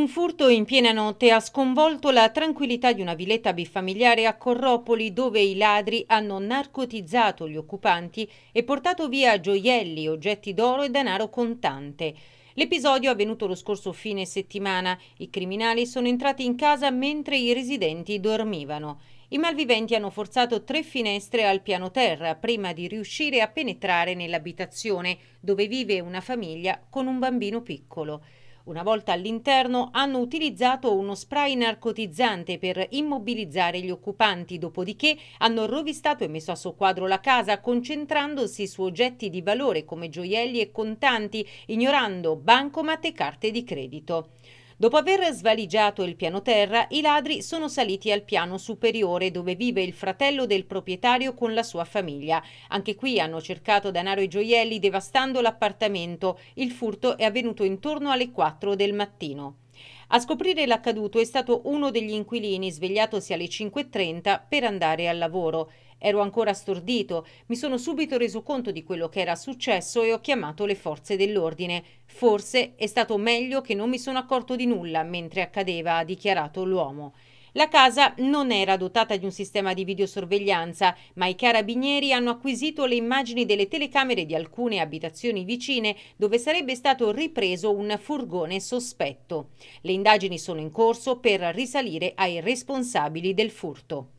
Un furto in piena notte ha sconvolto la tranquillità di una villetta bifamiliare a Corropoli dove i ladri hanno narcotizzato gli occupanti e portato via gioielli, oggetti d'oro e denaro contante. L'episodio è avvenuto lo scorso fine settimana. I criminali sono entrati in casa mentre i residenti dormivano. I malviventi hanno forzato tre finestre al piano terra prima di riuscire a penetrare nell'abitazione dove vive una famiglia con un bambino piccolo. Una volta all'interno hanno utilizzato uno spray narcotizzante per immobilizzare gli occupanti, dopodiché hanno rovistato e messo a soquadro la casa concentrandosi su oggetti di valore come gioielli e contanti, ignorando bancomat e carte di credito. Dopo aver svaligiato il piano terra, i ladri sono saliti al piano superiore dove vive il fratello del proprietario con la sua famiglia. Anche qui hanno cercato denaro e gioielli devastando l'appartamento. Il furto è avvenuto intorno alle 4 del mattino. A scoprire l'accaduto è stato uno degli inquilini svegliatosi alle 5.30 per andare al lavoro. Ero ancora stordito, mi sono subito reso conto di quello che era successo e ho chiamato le forze dell'ordine. Forse è stato meglio che non mi sono accorto di nulla mentre accadeva, ha dichiarato l'uomo. La casa non era dotata di un sistema di videosorveglianza, ma i carabinieri hanno acquisito le immagini delle telecamere di alcune abitazioni vicine dove sarebbe stato ripreso un furgone sospetto. Le indagini sono in corso per risalire ai responsabili del furto.